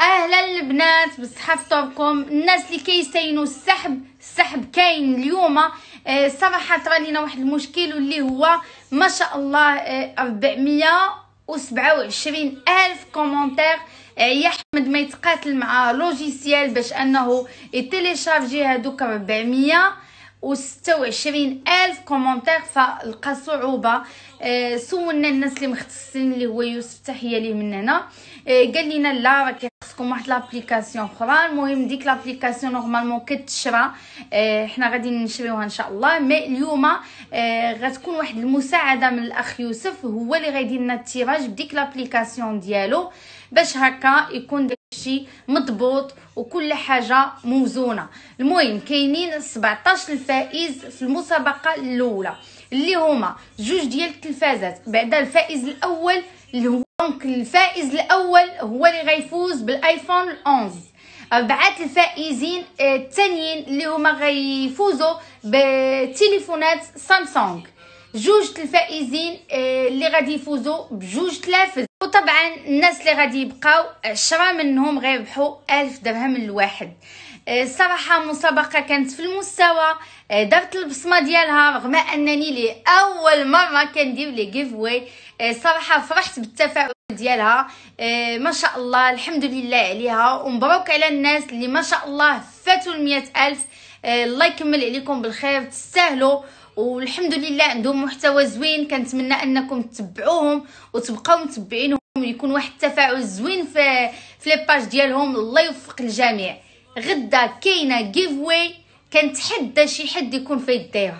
اهلا البنات فطوركم الناس اللي كيستاينوا السحب السحب كاين اليوم آه صراحه طرالينا واحد المشكل واللي هو ما شاء الله آه 427 الف كومونتير آه، يا احمد ما يتقاتل مع لوجيسيال باش انه يتيليشارجي هذوك 400 وستة ألف كومونتير فلقى صعوبة آه، سولنا الناس اللي مختصين اللي هو يوسف تحية ليه من هنا آه، قال لنا لا راه تكون واحد لابليكاسيون اخرى المهم ديك لابليكاسيون نورمالمون كتشرى اه حنا غادي نشريوها ان شاء الله مي اليوم اه غتكون واحد المساعده من الاخ يوسف هو اللي غيدير لنا التيراج بديك لابليكاسيون ديالو باش هكا يكون داكشي مضبوط وكل حاجه موزونه المهم كاينين 17 الفائز في المسابقه الاولى اللي هما جوج ديال التلفازات بعد الفائز الاول اللي هو دونك الفائز الاول هو اللي غيفوز بالايفون 11 بعد الفائزين آه، الثانيين اللي هما غيفوزوا بتليفونات سامسونج جوج الفائزين آه، اللي غادي يفوزوا بجوج تلافز وطبعا الناس اللي غادي يبقاو عشرة منهم غيربحوا ألف درهم الواحد الصراحه آه، مسابقه كانت في المستوى آه، درت البصمه ديالها رغم انني لاول مره كندير لي جيف واي الصراحه آه، فرحت بالتفاعل ديالها ما شاء الله الحمد لله عليها ومبروك على الناس اللي ما شاء الله فاتوا المئة ألف الله يكمل عليكم بالخير تستاهلوا والحمد لله عندهم محتوى زوين كنتمنى انكم تتبعوهم وتبقاو متبعينهم ويكون واحد التفاعل زوين في في لي ديالهم الله يوفق الجميع غدا كاينه جيف واي كنتحدى شي حد يكون في يديها